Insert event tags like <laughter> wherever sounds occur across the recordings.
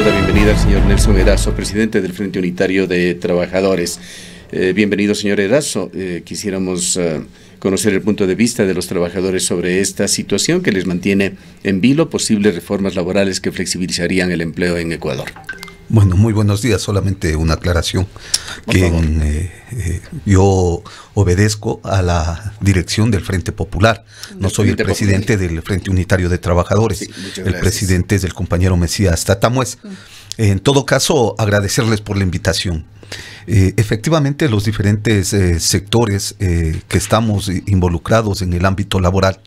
bienvenida al señor Nelson Erazo, presidente del Frente Unitario de Trabajadores. Eh, bienvenido, señor Erazo. Eh, quisiéramos eh, conocer el punto de vista de los trabajadores sobre esta situación que les mantiene en vilo posibles reformas laborales que flexibilizarían el empleo en Ecuador. Bueno, muy buenos días. Solamente una aclaración. Que eh, eh, yo obedezco a la dirección del Frente Popular. No soy el presidente del Frente Unitario de Trabajadores. el presidente es el compañero Mesías Tatamuez. Mm. En todo caso, agradecerles por la invitación. Eh, efectivamente, los diferentes sectores que estamos involucrados en el ámbito laboral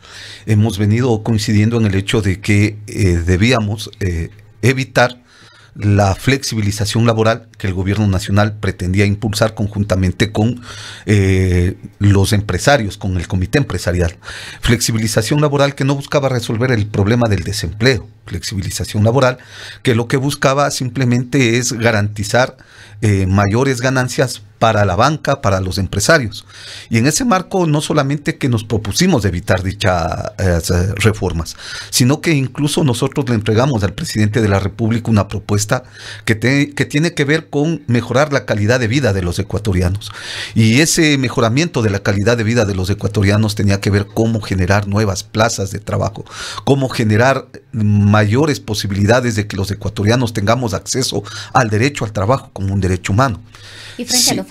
hemos venido coincidiendo en el hecho de que debíamos evitar la flexibilización laboral que el gobierno nacional pretendía impulsar conjuntamente con eh, los empresarios, con el comité empresarial. Flexibilización laboral que no buscaba resolver el problema del desempleo, flexibilización laboral que lo que buscaba simplemente es garantizar eh, mayores ganancias para la banca, para los empresarios. Y en ese marco no solamente que nos propusimos evitar dichas eh, reformas, sino que incluso nosotros le entregamos al presidente de la República una propuesta que, tiene que ver con mejorar la calidad de vida de los ecuatorianos. Y ese mejoramiento de la calidad de vida de los ecuatorianos tenía que ver cómo generar nuevas plazas de trabajo, cómo generar mayores posibilidades de que los ecuatorianos tengamos acceso al derecho al trabajo como un derecho humano. Y frente a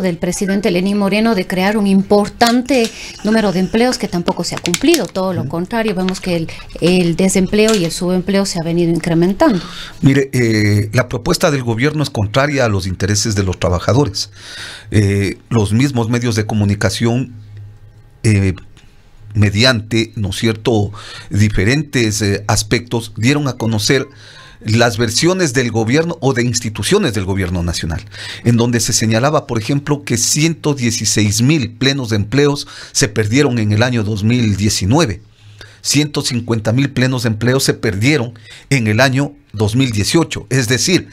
del presidente Lenín Moreno de crear un importante número de empleos que tampoco se ha cumplido. Todo lo contrario, vemos que el, desempleo y el subempleo se ha venido incrementando. Mire, eh, la propuesta del gobierno es contraria a los intereses de los trabajadores. Eh, los mismos medios de comunicación... Eh, mediante, ¿no es cierto?, diferentes aspectos, dieron a conocer las versiones del gobierno o de instituciones del gobierno nacional, en donde se señalaba, por ejemplo, que 116 mil plenos de empleos se perdieron en el año 2019. 150 mil plenos de empleo se perdieron en el año 2018. Es decir,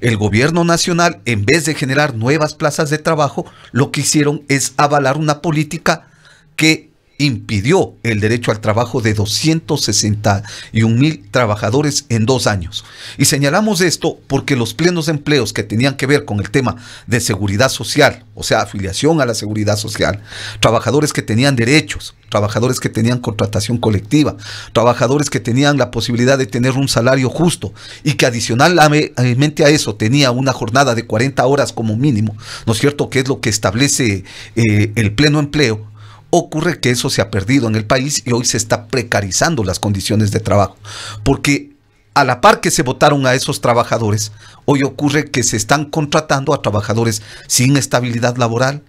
el gobierno nacional, en vez de generar nuevas plazas de trabajo, lo que hicieron es avalar una política que impidió el derecho al trabajo de 261 mil trabajadores en dos años. Y señalamos esto porque los plenos empleos que tenían que ver con el tema de seguridad social, o sea, afiliación a la seguridad social, trabajadores que tenían derechos, trabajadores que tenían contratación colectiva, trabajadores que tenían la posibilidad de tener un salario justo y que adicionalmente a eso tenía una jornada de 40 horas como mínimo, ¿no es cierto? Que es lo que establece eh, el pleno empleo Ocurre que eso se ha perdido en el país y hoy se está precarizando las condiciones de trabajo, porque a la par que se votaron a esos trabajadores, hoy ocurre que se están contratando a trabajadores sin estabilidad laboral,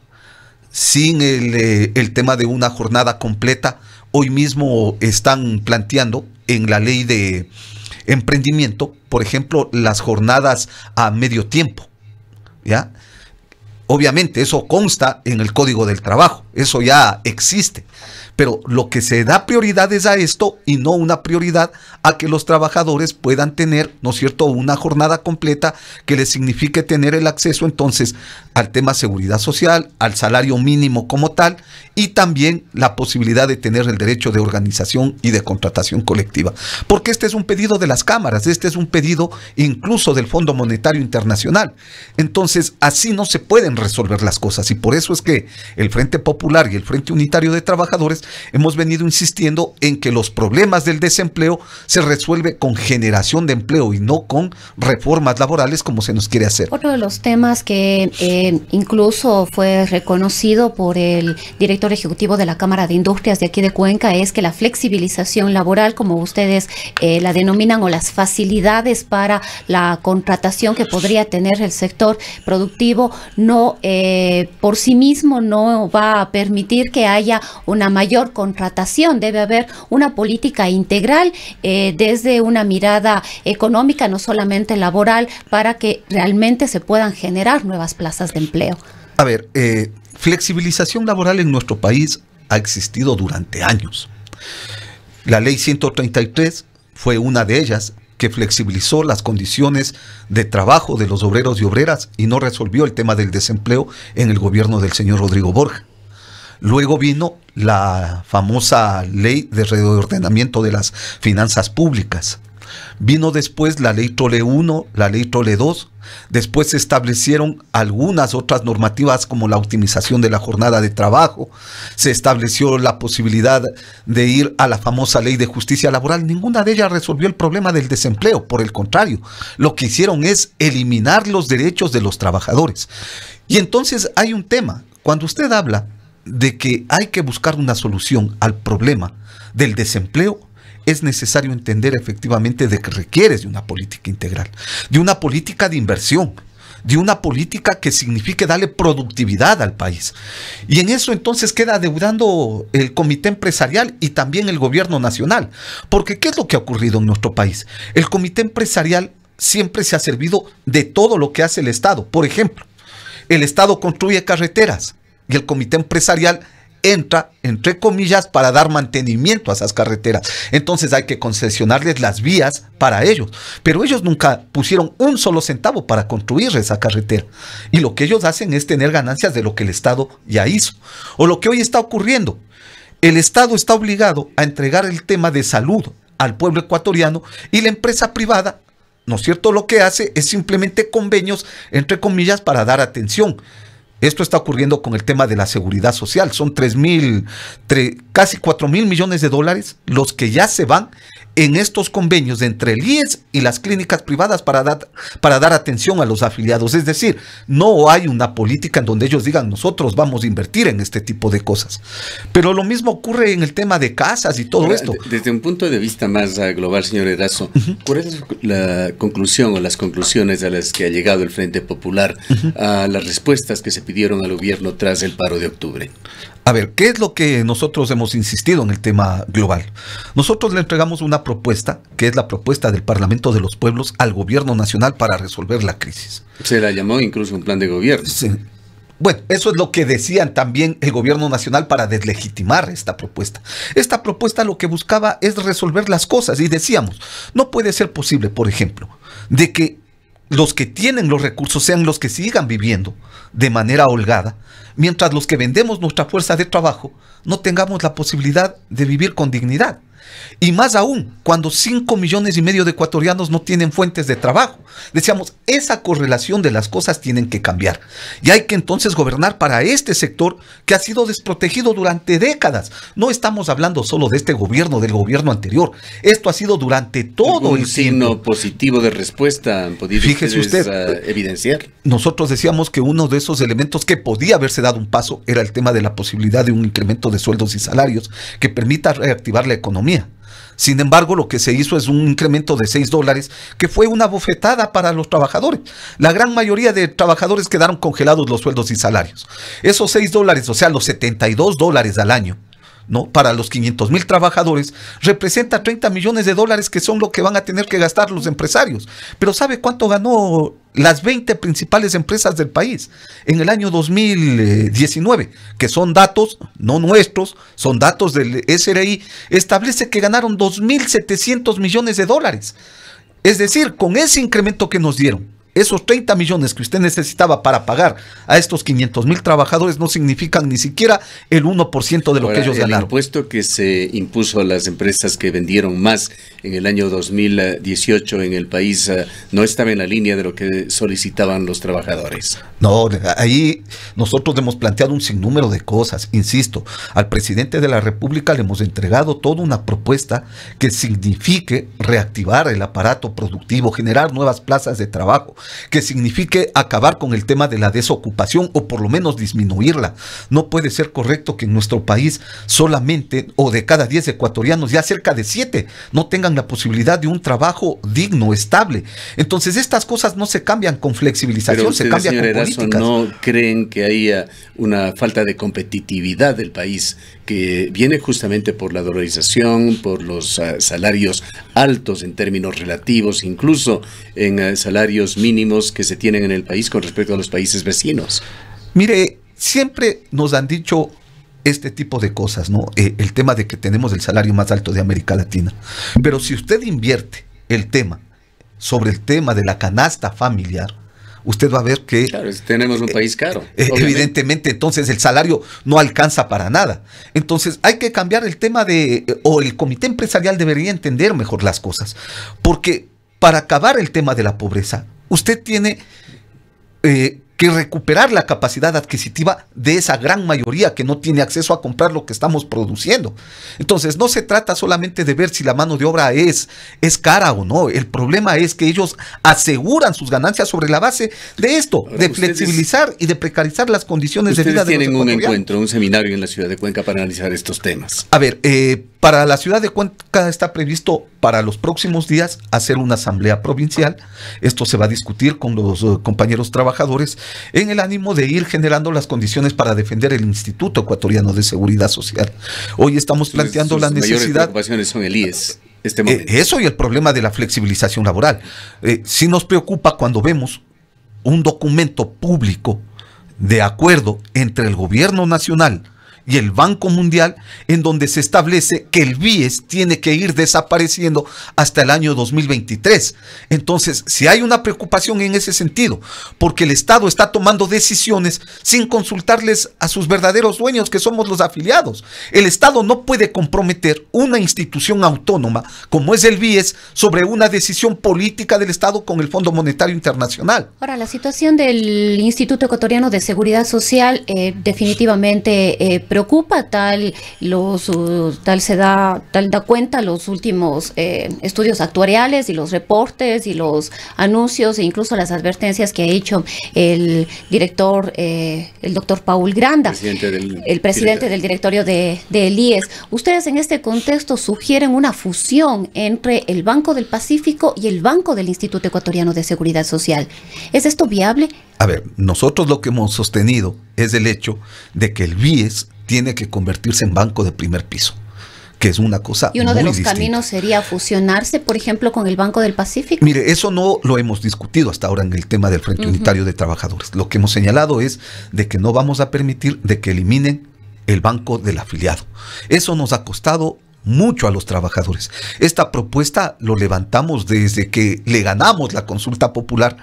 sin el, eh, el tema de una jornada completa. Hoy mismo están planteando en la ley de emprendimiento, por ejemplo, las jornadas a medio tiempo. ¿Ya? Obviamente eso consta en el Código del Trabajo, eso ya existe. Pero lo que se da prioridad es a esto y no una prioridad a que los trabajadores puedan tener, ¿no es cierto?, una jornada completa que les signifique tener el acceso entonces al tema seguridad social, al salario mínimo como tal y también la posibilidad de tener el derecho de organización y de contratación colectiva. Porque este es un pedido de las cámaras, este es un pedido incluso del Fondo Monetario Internacional. Entonces, así no se pueden resolver las cosas y por eso es que el Frente Popular y el Frente Unitario de Trabajadores hemos venido insistiendo en que los problemas del desempleo se resuelve con generación de empleo y no con reformas laborales como se nos quiere hacer. Otro de los temas que eh, incluso fue reconocido por el director ejecutivo de la Cámara de Industrias de aquí de Cuenca es que la flexibilización laboral, como ustedes eh, la denominan, o las facilidades para la contratación que podría tener el sector productivo, no eh, por sí mismo no va a permitir que haya una mayor contratación, debe haber una política integral eh, desde una mirada económica, no solamente laboral, para que realmente se puedan generar nuevas plazas de empleo. A ver, eh, flexibilización laboral en nuestro país ha existido durante años. La ley 133 fue una de ellas que flexibilizó las condiciones de trabajo de los obreros y obreras y no resolvió el tema del desempleo en el gobierno del señor Rodrigo Borja. Luego vino la famosa ley de reordenamiento de las finanzas públicas. Vino después la ley Trole 1, la ley Trole 2. Después se establecieron algunas otras normativas como la optimización de la jornada de trabajo. Se estableció la posibilidad de ir a la famosa ley de justicia laboral. Ninguna de ellas resolvió el problema del desempleo. Por el contrario, lo que hicieron es eliminar los derechos de los trabajadores. Y entonces hay un tema. Cuando usted habla de que hay que buscar una solución al problema del desempleo, es necesario entender efectivamente de que requieres de una política integral, de una política de inversión, de una política que signifique darle productividad al país. Y en eso entonces queda adeudando el comité empresarial y también el gobierno nacional. Porque ¿qué es lo que ha ocurrido en nuestro país? El comité empresarial siempre se ha servido de todo lo que hace el Estado. Por ejemplo, el Estado construye carreteras, y el comité empresarial entra, entre comillas, para dar mantenimiento a esas carreteras. Entonces hay que concesionarles las vías para ellos. Pero ellos nunca pusieron un solo centavo para construir esa carretera. Y lo que ellos hacen es tener ganancias de lo que el Estado ya hizo. O lo que hoy está ocurriendo. El Estado está obligado a entregar el tema de salud al pueblo ecuatoriano y la empresa privada, ¿no es cierto? Lo que hace es simplemente convenios, entre comillas, para dar atención. Esto está ocurriendo con el tema de la seguridad social. Son 3 mil, casi 4 mil millones de dólares los que ya se van en estos convenios entre el IES y las clínicas privadas para dar, para dar atención a los afiliados. Es decir, no hay una política en donde ellos digan nosotros vamos a invertir en este tipo de cosas. Pero lo mismo ocurre en el tema de casas y todo esto. Desde un punto de vista más ah, global, señor Erazo, por la conclusión o las conclusiones a las que ha llegado el Frente Popular a las respuestas que se pidieron al gobierno tras el paro de octubre? A ver, ¿qué es lo que nosotros hemos insistido en el tema global? Nosotros le entregamos una propuesta, que es la propuesta del Parlamento de los Pueblos al Gobierno Nacional para resolver la crisis. Se la llamó incluso un plan de gobierno. Bueno, eso es lo que decían también el gobierno nacional para deslegitimar esta propuesta. Esta propuesta lo que buscaba es resolver las cosas y decíamos, no puede ser posible, por ejemplo, de que los que tienen los recursos sean los que sigan viviendo de manera holgada, mientras los que vendemos nuestra fuerza de trabajo no tengamos la posibilidad de vivir con dignidad. Y más aún, cuando 5 millones y medio de ecuatorianos no tienen fuentes de trabajo. Decíamos, esa correlación de las cosas tienen que cambiar. Y hay que entonces gobernar para este sector que ha sido desprotegido durante décadas. No estamos hablando solo de este gobierno, del gobierno anterior. Esto ha sido durante todo el signo positivo de respuesta usted, ah, eh, evidenciar? Nosotros decíamos que uno de esos elementos que podía haberse dado un paso era el tema de la posibilidad de un incremento de sueldos y salarios que permita reactivar la economía sin embargo, lo que se hizo es un incremento de 6 dólares, que fue una bofetada para los trabajadores. La gran mayoría de trabajadores quedaron congelados los sueldos y salarios. Esos 6 dólares, o sea, los 72 dólares al año, ¿no? Para los 500 mil trabajadores, representa 30 millones de dólares que son lo que van a tener que gastar los empresarios. Pero ¿sabe cuánto ganó las 20 principales empresas del país en el año 2019, que son datos no nuestros, son datos del SRI, establece que ganaron 2.700 millones de dólares. Es decir, con ese incremento que nos dieron, esos 30 millones que usted necesitaba para pagar a estos 500 mil trabajadores no significan ni siquiera el 1% de lo que ellos ganaron. El impuesto que se impuso a las empresas que vendieron más en el año 2018 eh, en el país eh, no estaba en la línea de lo que solicitaban los trabajadores. No, ahí nosotros hemos planteado un sinnúmero de cosas. Insisto, al presidente de la República le hemos entregado toda una propuesta que signifique reactivar el aparato productivo, generar nuevas plazas de trabajo que signifique acabar con el tema de la desocupación o por lo menos disminuirla. No puede ser correcto que en nuestro país solamente o de cada 10 ecuatorianos, ya cerca de 7, no tengan la posibilidad de un trabajo digno, estable. Entonces estas cosas no se cambian con flexibilización, se cambian con políticas. ¿No creen que haya una falta de competitividad del país que viene justamente por la dolarización, por los ah, salarios altos en términos relativos, incluso en ah, salarios mínimos? que se tienen en el país con respecto a los países vecinos. Mire, siempre nos han dicho este tipo de cosas, ¿no? Eh, el tema de que tenemos el salario más alto de América Latina. Pero si usted invierte el tema sobre el tema de la canasta familiar, usted va a ver que... tenemos un eh, país caro. Eh, evidentemente, entonces el salario no alcanza para nada. Entonces hay que cambiar el tema de, o el comité empresarial debería entender mejor las cosas, porque para acabar el tema de la pobreza, usted tiene eh, que recuperar la capacidad adquisitiva de esa gran mayoría que no tiene acceso a comprar lo que estamos produciendo. Entonces, no se trata solamente de ver si la mano de obra es, es cara o no. El problema es que ellos aseguran sus ganancias sobre la base de esto, de flexibilizar y de precarizar las condiciones de vida de los tienen un encuentro, un seminario en la ciudad de Cuenca para analizar estos temas. A ver, eh, para la ciudad de Cuenca está previsto para los próximos días hacer una asamblea provincial. Esto se va a discutir con los eh, compañeros trabajadores en el ánimo de ir generando las condiciones para defender el Instituto Ecuatoriano de Seguridad Social. Hoy estamos planteando la necesidad. preocupaciones son el IES. Este eh, eso y el problema de la flexibilización laboral. Eh, si nos preocupa cuando vemos un documento público de acuerdo entre el gobierno nacional, y el Banco Mundial, en donde se establece que el BIES tiene que ir desapareciendo hasta el año 2023. Entonces, si hay una preocupación en ese sentido, porque el Estado está tomando decisiones sin consultarles a sus verdaderos dueños, que somos los afiliados. El Estado no puede comprometer una institución autónoma como es el BIES sobre una decisión política del Estado con el Fondo Monetario Internacional. Ahora, la situación del Instituto Ecuatoriano de Seguridad Social eh, definitivamente eh, preocupa, tal, los, uh, tal se da, tal da cuenta los últimos eh, estudios actuariales y los reportes y los anuncios e incluso las advertencias que ha hecho el director, eh, el doctor Paul Granda, el presidente del directorio de, de Ustedes en este contexto sugieren una fusión entre el Banco del Pacífico y el Banco del Instituto Ecuatoriano de Seguridad Social. ¿Es esto viable? A ver, nosotros lo que hemos sostenido es el hecho de que el BIES tiene que convertirse en banco de primer piso que es una cosa. Y uno de los caminos sería fusionarse, por ejemplo, con el Banco del Pacífico. Mire, eso no lo hemos discutido hasta ahora en el tema del Frente Unitario de Trabajadores. Lo que hemos señalado es de que no vamos a permitir de que eliminen el banco del afiliado. Eso nos ha costado mucho a los trabajadores. Esta propuesta lo levantamos desde que le ganamos la consulta popular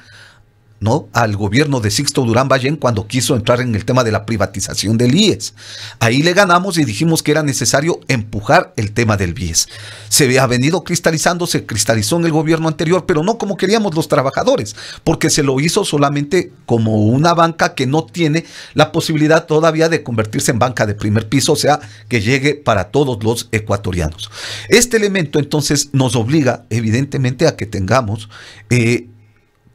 ¿no? al gobierno de Sixto Durán Ballén cuando quiso entrar en el tema de la privatización del IES. Ahí le ganamos y dijimos que era necesario empujar el tema del BIES. Se ha venido cristalizando, se cristalizó en el gobierno anterior, pero no como queríamos los trabajadores, porque se lo hizo solamente como una banca que no tiene la posibilidad todavía de convertirse en banca de primer piso, o sea, que llegue para todos los ecuatorianos. Este elemento entonces nos obliga evidentemente a que tengamos eh,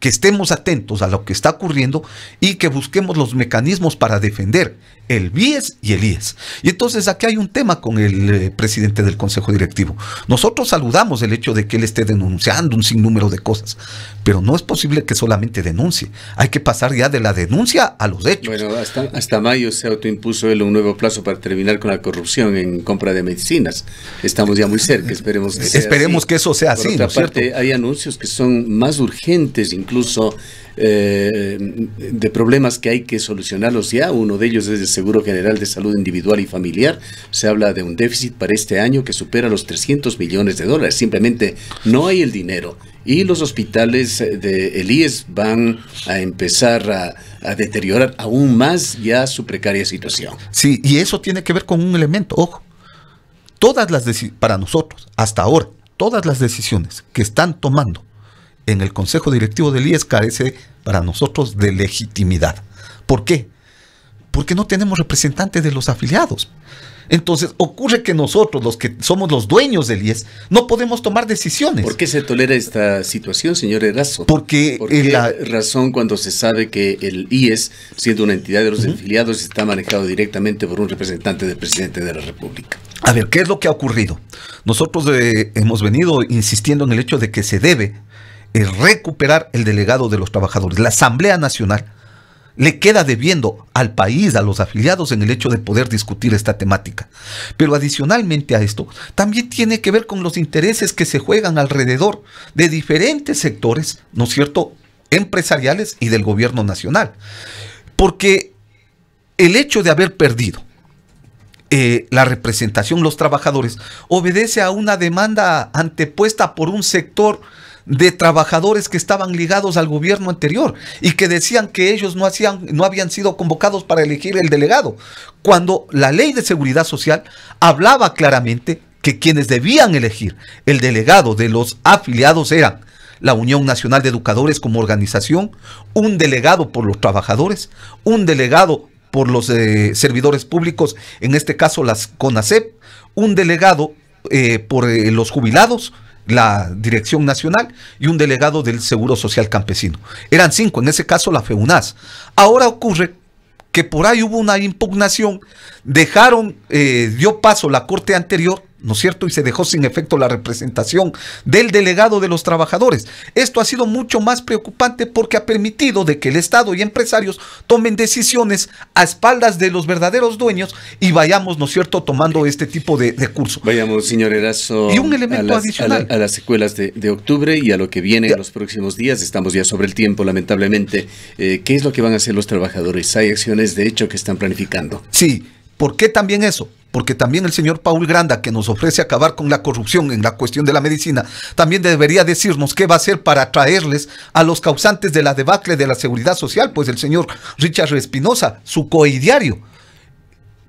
que estemos atentos a lo que está ocurriendo y que busquemos los mecanismos para defender el BIES y el IES. Y entonces aquí hay un tema con el eh, presidente del Consejo Directivo. Nosotros saludamos el hecho de que él esté denunciando un sinnúmero de cosas, pero no es posible que solamente denuncie. Hay que pasar ya de la denuncia a los hechos. Bueno, hasta, mayo se autoimpuso él un nuevo plazo para terminar con la corrupción en compra de medicinas. Estamos ya muy cerca, esperemos que <laughs> Esperemos que eso sea así. Otra parte, hay anuncios que son más urgentes incluso eh, de problemas que hay que solucionarlos ya. Uno de ellos es el Seguro General de Salud Individual y Familiar. Se habla de un déficit para este año que supera los 300 millones de dólares. Simplemente no hay el dinero. Y los hospitales eh, de Elías e van a empezar a, deteriorar aún más ya su precaria situación. Sí, y eso tiene que ver con un elemento, ojo. Todas las para nosotros, hasta ahora, todas las decisiones que están tomando en el Consejo Directivo del IES carece para nosotros de legitimidad. ¿Por qué? Porque no tenemos representantes de los afiliados. Entonces ocurre que nosotros, los que somos los dueños del IES, no podemos tomar decisiones. ¿Por qué se tolera esta situación, señor Erazo? Porque ¿Por qué la razón cuando se sabe que el IES, siendo una entidad de los afiliados, está manejado directamente por un representante del presidente de la República? A ver, ¿qué es lo que ha ocurrido? Nosotros eh, hemos venido insistiendo en el hecho de que se debe es recuperar el delegado de los trabajadores. La Asamblea Nacional le queda debiendo al país, a los afiliados, en el hecho de poder discutir esta temática. Pero adicionalmente a esto, también tiene que ver con los intereses que se juegan alrededor de diferentes sectores, ¿no es cierto?, empresariales y del gobierno nacional. Porque el hecho de haber perdido eh, la representación, los trabajadores, obedece a una demanda antepuesta por un sector de trabajadores que estaban ligados al gobierno anterior y que decían que ellos no, hacían, no habían sido convocados para elegir el delegado, cuando la ley de seguridad social hablaba claramente que quienes debían elegir el delegado de los afiliados eran la Unión Nacional de Educadores como organización, un delegado por los trabajadores, un delegado por los eh, servidores públicos, en este caso las CONACEP, un delegado eh, por eh, los jubilados, la Dirección Nacional y un delegado del Seguro Social Campesino. Eran cinco, en ese caso la FEUNAS. Ahora ocurre que por ahí hubo una impugnación, dejaron, eh, dio paso la corte anterior ¿no es cierto? Y se dejó sin efecto la representación del delegado de los trabajadores. Esto ha sido mucho más preocupante porque ha permitido de que el Estado y empresarios tomen decisiones a espaldas de los verdaderos dueños y vayamos, ¿no es cierto?, tomando este tipo de, curso. Vayamos, señor Erazo, y un elemento a las, adicional. A, las secuelas de, octubre y a lo que viene en los próximos días. Estamos ya sobre el tiempo, lamentablemente. Eh, ¿Qué es lo que van a hacer los trabajadores? Hay acciones, de hecho, que están planificando. Sí, ¿por qué también eso? porque también el señor Paul Granda, que nos ofrece acabar con la corrupción en la cuestión de la medicina, también debería decirnos qué va a hacer para atraerles a los causantes de la debacle de la seguridad social, pues el señor Richard Espinosa, su coidiario.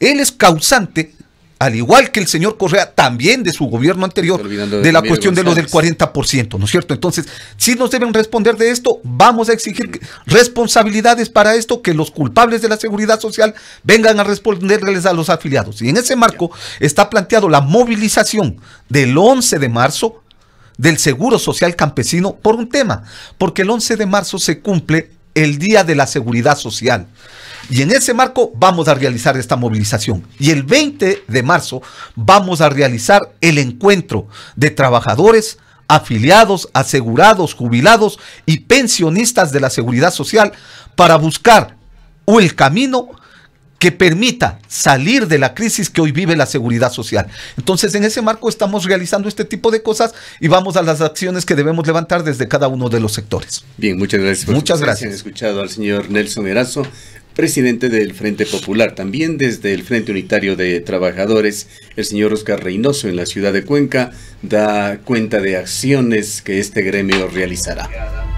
Él es causante al igual que el señor Correa, también de su gobierno anterior, de, la cuestión de lo del 40%, ¿no es cierto? Entonces, si nos deben responder de esto, vamos a exigir responsabilidades para esto, que los culpables de la seguridad social vengan a responderles a los afiliados. Y en ese marco está planteado la movilización del 11 de marzo del Seguro Social Campesino por un tema, porque el 11 de marzo se cumple el Día de la Seguridad Social. Y en ese marco vamos a realizar esta movilización. Y el 20 de marzo vamos a realizar el encuentro de trabajadores, afiliados, asegurados, jubilados y pensionistas de la seguridad social para buscar o el camino que permita salir de la crisis que hoy vive la seguridad social. Entonces, en ese marco estamos realizando este tipo de cosas y vamos a las acciones que debemos levantar desde cada uno de los sectores. Bien, muchas gracias. Por muchas gracias. Han escuchado al señor Nelson Erazo, presidente del Frente Popular, también desde el Frente Unitario de Trabajadores, el señor Oscar Reynoso en la ciudad de Cuenca da cuenta de acciones que este gremio realizará.